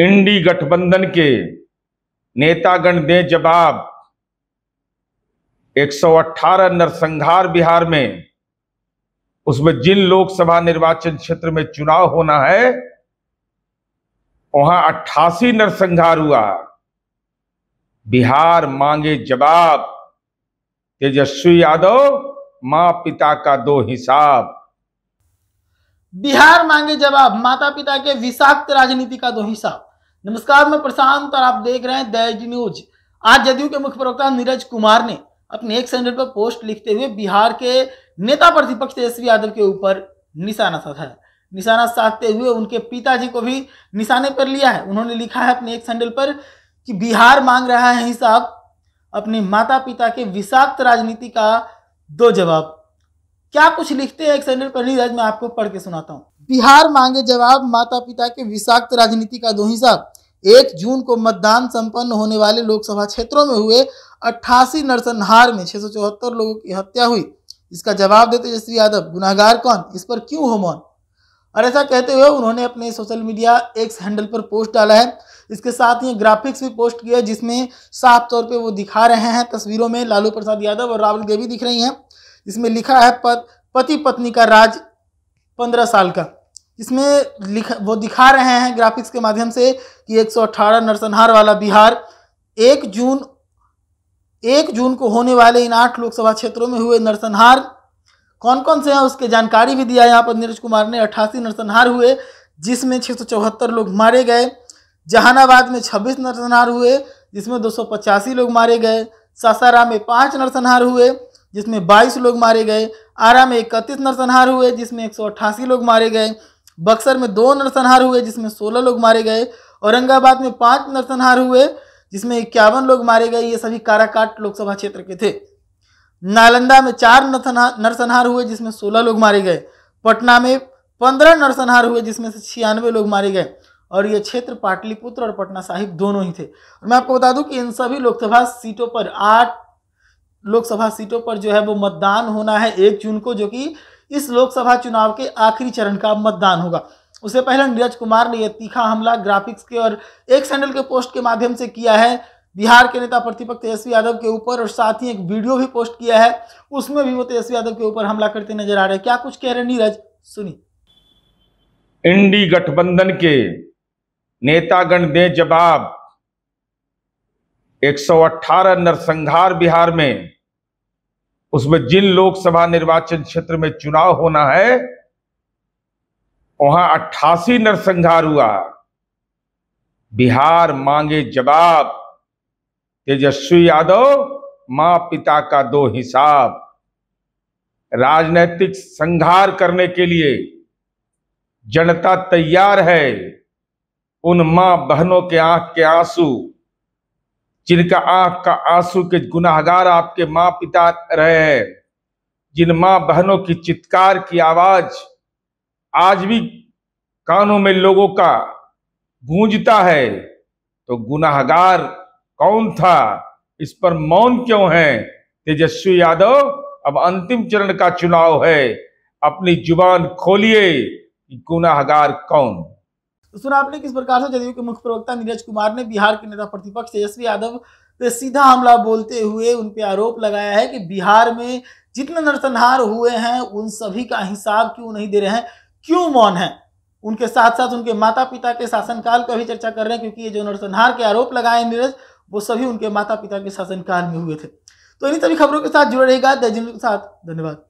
इंडी गठबंधन के नेतागण दें जवाब 118 नरसंहार बिहार में उसमें जिन लोकसभा निर्वाचन क्षेत्र में चुनाव होना है वहां अट्ठासी नरसंहार हुआ बिहार मांगे जवाब तेजस्वी यादव मां पिता का दो हिसाब बिहार मांगे जवाब माता पिता के विषाक्त राजनीति का दो हिसाब नमस्कार मैं प्रशांत और आप देख रहे हैं दैज न्यूज आज जदयू के मुख्य प्रवक्ता नीरज कुमार ने अपने एक सेंटर पर पोस्ट लिखते हुए बिहार के नेता प्रतिपक्ष तेजस्वी यादव के ऊपर निशाना साधा निशाना साधते हुए उनके पिताजी को भी निशाने पर लिया है उन्होंने लिखा है अपने एक सैंडल पर कि बिहार मांग रहा है हिसाब अपने माता पिता के विषाक्त राजनीति का दो जवाब क्या कुछ लिखते हैं एक सेंटर पर नहीं मैं आपको पढ़ के सुनाता हूँ बिहार मांगे जवाब माता पिता के विषाक्त राजनीति का दो हिस्सा एक जून को मतदान संपन्न होने वाले लोकसभा क्षेत्रों में हुए अट्ठासी नरसंहार में छह लोगों की हत्या हुई इसका जवाब देते जयश्री यादव गुनाहगार कौन इस पर क्यों हो मौन और ऐसा कहते हुए उन्होंने अपने सोशल मीडिया एक्स हैंडल पर पोस्ट डाला है इसके साथ ही ग्राफिक्स भी पोस्ट किया जिसमें साफ तौर पे वो दिखा रहे हैं तस्वीरों में लालू प्रसाद यादव और राहुल देवी दिख रही हैं इसमें लिखा है पद पति पत्नी का राज पंद्रह साल का इसमें लिखा वो दिखा रहे हैं ग्राफिक्स के माध्यम से कि 118 नरसंहार वाला बिहार एक जून एक जून को होने वाले इन आठ लोकसभा क्षेत्रों में हुए नरसंहार कौन कौन से हैं उसके जानकारी भी दिया यहाँ पर नीरज कुमार ने अट्ठासी नरसंहार हुए जिसमें छः लोग मारे गए जहानाबाद में छब्बीस नरसंहार हुए जिसमें दो लोग मारे गए सासाराम में पाँच नरसंहार हुए जिसमें 22 लोग मारे गए आरा में इकतीस नरसंहार हुए जिसमें एक लोग मारे गए बक्सर में दो नरसंहार हुए जिसमें सोलह लोग मारे गए औरंगाबाद में पाँच नरसंहार हुए जिसमें इक्यावन लोग मारे गए ये सभी काराकाट लोकसभा क्षेत्र के थे नालंदा में चार नरसंहार हुए जिसमें सोलह लोग मारे गए पटना में पंद्रह नरसंहार हुए जिसमें से छियानवे लोग मारे गए और ये क्षेत्र पाटलिपुत्र और पटना साहिब दोनों ही थे और मैं आपको बता दूं कि इन सभी लोकसभा सीटों पर आठ लोकसभा सीटों पर जो है वो मतदान होना है एक जून को जो कि इस लोकसभा चुनाव के आखिरी चरण का मतदान होगा उससे पहले नीरज कुमार ने यह तीखा हमला ग्राफिक्स के और एक सैंडल के पोस्ट के माध्यम से किया है बिहार के नेता प्रतिपक्ष तेजस्वी यादव के ऊपर और साथ ही एक वीडियो भी पोस्ट किया है उसमें भी वो तेजस्वी यादव के ऊपर हमला करते नजर आ रहे हैं क्या कुछ कह रहे हैं नीरज सुनी इंडी गठबंधन के नेतागण दे जवाब 118 नरसंहार बिहार में उसमें जिन लोकसभा निर्वाचन क्षेत्र में चुनाव होना है वहां अट्ठासी नरसंहार हुआ बिहार मांगे जवाब तेजस्वी यादव मां पिता का दो हिसाब राजनैतिक संघार करने के लिए जनता तैयार है उन मां बहनों के आंख के आंसू जिनका आंख का आंसू के गुनाहगार आपके माँ पिता रहे हैं जिन माँ बहनों की चित्कार की आवाज आज भी कानों में लोगों का गूंजता है तो गुनाहगार कौन था इस पर मौन क्यों है तेजस्वी यादव अब अंतिम चरण का चुनाव है अपनी जुबान खोलिए गुनाहगार कौन तो सुना आपने किस प्रकार से जदयू के मुख्य प्रवक्ता नीरज कुमार ने बिहार के नेता प्रतिपक्ष तेजस्वी यादव पे सीधा हमला बोलते हुए उन पर आरोप लगाया है कि बिहार में जितने नरसंहार हुए हैं उन सभी का हिसाब क्यों नहीं दे रहे हैं क्यों मौन है उनके साथ साथ उनके माता पिता के शासनकाल का भी चर्चा कर रहे हैं क्योंकि ये जो नरसंहार के आरोप लगाए नीरज वो सभी उनके माता पिता के शासनकाल में हुए थे तो इन्हीं सभी खबरों के साथ जुड़े रहेगा दर्जन के साथ धन्यवाद